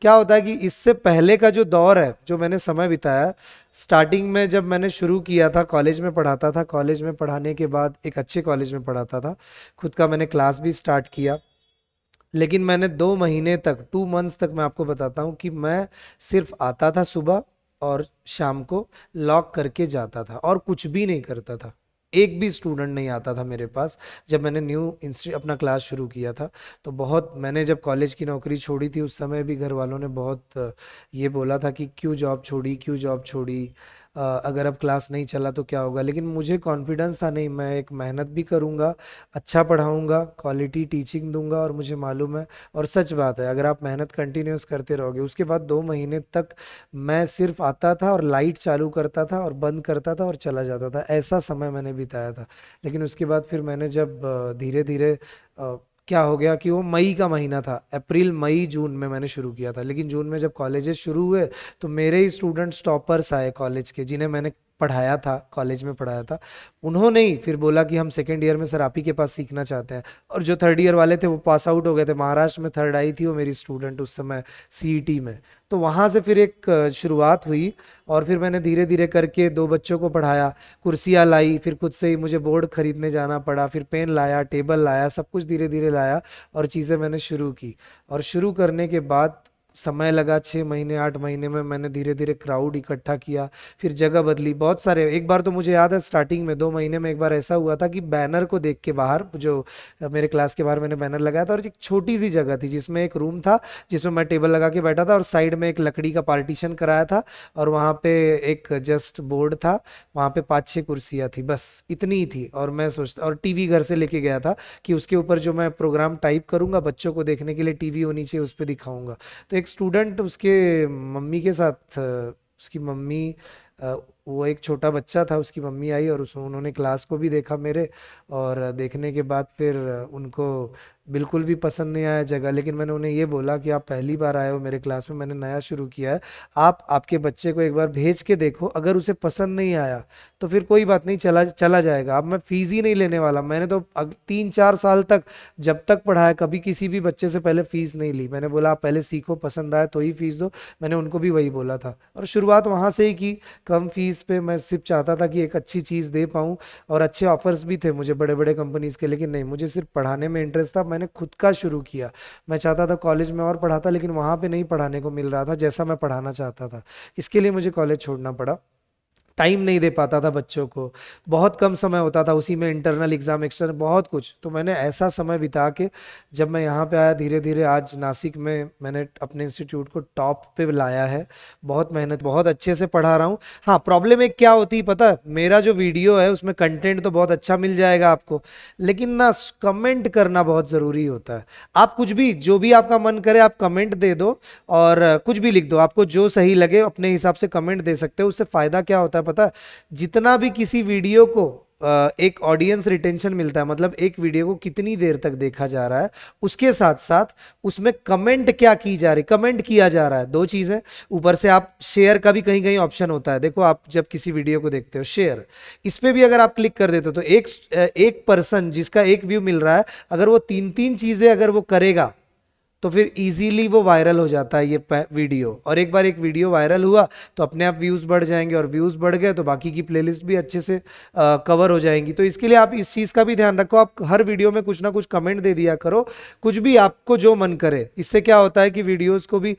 क्या होता है कि इससे पहले का जो दौर है जो मैंने समय बिताया स्टार्टिंग में जब मैंने शुरू किया था कॉलेज में पढ़ाता था कॉलेज में पढ़ाने के बाद एक अच्छे कॉलेज में पढ़ाता था खुद का मैंने क्लास भी स्टार्ट किया लेकिन मैंने दो महीने तक टू मंथ्स तक मैं आपको बताता हूँ कि मैं सिर्फ आता था सुबह और शाम को लॉक करके जाता था और कुछ भी नहीं करता था एक भी स्टूडेंट नहीं आता था मेरे पास जब मैंने न्यू इंस्टी अपना क्लास शुरू किया था तो बहुत मैंने जब कॉलेज की नौकरी छोड़ी थी उस समय भी घर वालों ने बहुत ये बोला था कि क्यों जॉब छोड़ी क्यों जॉब छोड़ी अगर अब क्लास नहीं चला तो क्या होगा लेकिन मुझे कॉन्फिडेंस था नहीं मैं एक मेहनत भी करूँगा अच्छा पढ़ाऊँगा क्वालिटी टीचिंग दूंगा और मुझे मालूम है और सच बात है अगर आप मेहनत कंटिन्यूस करते रहोगे उसके बाद दो महीने तक मैं सिर्फ आता था और लाइट चालू करता था और बंद करता था और चला जाता था ऐसा समय मैंने बिताया था लेकिन उसके बाद फिर मैंने जब धीरे धीरे क्या हो गया कि वो मई का महीना था अप्रैल मई जून में मैंने शुरू किया था लेकिन जून में जब कॉलेजेस शुरू हुए तो मेरे ही स्टूडेंट्स टॉपर्स आए कॉलेज के जिन्हें मैंने पढ़ाया था कॉलेज में पढ़ाया था उन्होंने ही फिर बोला कि हम सेकेंड ईयर में सर आप ही के पास सीखना चाहते हैं और जो थर्ड ईयर वाले थे वो पास आउट हो गए थे महाराष्ट्र में थर्ड आई थी वो मेरी स्टूडेंट उस समय सी e में तो वहाँ से फिर एक शुरुआत हुई और फिर मैंने धीरे धीरे करके दो बच्चों को पढ़ाया कुर्सियाँ लाई फिर खुद से ही मुझे बोर्ड खरीदने जाना पड़ा फिर पेन लाया टेबल लाया सब कुछ धीरे धीरे लाया और चीज़ें मैंने शुरू की और शुरू करने के बाद समय लगा छः महीने आठ महीने में मैंने धीरे धीरे क्राउड इकट्ठा किया फिर जगह बदली बहुत सारे एक बार तो मुझे याद है स्टार्टिंग में दो महीने में एक बार ऐसा हुआ था कि बैनर को देख के बाहर जो मेरे क्लास के बाहर मैंने बैनर लगाया था और एक छोटी सी जगह थी जिसमें एक रूम था जिसमें मैं टेबल लगा के बैठा था और साइड में एक लकड़ी का पार्टीशन कराया था और वहाँ पे एक जस्ट बोर्ड था वहाँ पर पाँच छः कुर्सियाँ थी बस इतनी ही थी और मैं सोचता और टी घर से लेके गया था कि उसके ऊपर जो मैं प्रोग्राम टाइप करूँगा बच्चों को देखने के लिए वी होनी चाहिए उस पर दिखाऊँगा तो एक स्टूडेंट उसके मम्मी के साथ उसकी मम्मी वो एक छोटा बच्चा था उसकी मम्मी आई और उस उन्होंने क्लास को भी देखा मेरे और देखने के बाद फिर उनको बिल्कुल भी पसंद नहीं आया जगह लेकिन मैंने उन्हें ये बोला कि आप पहली बार आए हो मेरे क्लास में मैंने नया शुरू किया है आप आपके बच्चे को एक बार भेज के देखो अगर उसे पसंद नहीं आया तो फिर कोई बात नहीं चला चला जाएगा अब मैं फ़ीस ही नहीं लेने वाला मैंने तो तीन चार साल तक जब तक पढ़ाया कभी किसी भी बच्चे से पहले फ़ीस नहीं ली मैंने बोला आप पहले सीखो पसंद आए तो ही फ़ीस दो मैंने उनको भी वही बोला था और शुरुआत वहाँ से ही की कम फ़ीस पर मैं सिर्फ चाहता था कि एक अच्छी चीज़ दे पाऊँ और अच्छे ऑफर्स भी थे मुझे बड़े बड़े कंपनीज़ के लेकिन नहीं मुझे सिर्फ पढ़ाने में इंटरेस्ट था मैंने मैंने खुद का शुरू किया मैं चाहता था कॉलेज में और पढ़ाता लेकिन वहाँ पर नहीं पढ़ाने को मिल रहा था जैसा मैं पढ़ाना चाहता था इसके लिए मुझे कॉलेज छोड़ना पड़ा टाइम नहीं दे पाता था बच्चों को बहुत कम समय होता था उसी में इंटरनल एग्ज़ाम एक्सटर्नल बहुत कुछ तो मैंने ऐसा समय बिता के जब मैं यहाँ पे आया धीरे धीरे आज नासिक में मैंने अपने इंस्टीट्यूट को टॉप पे लाया है बहुत मेहनत बहुत अच्छे से पढ़ा रहा हूँ हाँ प्रॉब्लम एक क्या होती है पता मेरा जो वीडियो है उसमें कंटेंट तो बहुत अच्छा मिल जाएगा आपको लेकिन ना कमेंट करना बहुत ज़रूरी होता है आप कुछ भी जो भी आपका मन करे आप कमेंट दे दो और कुछ भी लिख दो आपको जो सही लगे अपने हिसाब से कमेंट दे सकते हो उससे फ़ायदा क्या होता है पता है जितना भी किसी वीडियो को एक ऑडियंस रिटेंशन मिलता है मतलब एक वीडियो को कितनी देर तक देखा जा रहा है उसके साथ साथ उसमें कमेंट क्या की जा रही कमेंट किया जा रहा है दो चीज़ें ऊपर से आप शेयर का भी कहीं कहीं ऑप्शन होता है देखो आप जब किसी वीडियो को देखते हो शेयर इस पर भी अगर आप क्लिक कर देते हो तो एक एक पर्सन जिसका एक व्यू मिल रहा है अगर वो तीन तीन चीज़ें अगर वो करेगा तो फिर इजीली वो वायरल हो जाता है ये वीडियो और एक बार एक वीडियो वायरल हुआ तो अपने आप व्यूज़ बढ़ जाएंगे और व्यूज़ बढ़ गए तो बाकी की प्लेलिस्ट भी अच्छे से आ, कवर हो जाएंगी तो इसके लिए आप इस चीज़ का भी ध्यान रखो आप हर वीडियो में कुछ ना कुछ कमेंट दे दिया करो कुछ भी आपको जो मन करे इससे क्या होता है कि वीडियोज़ को भी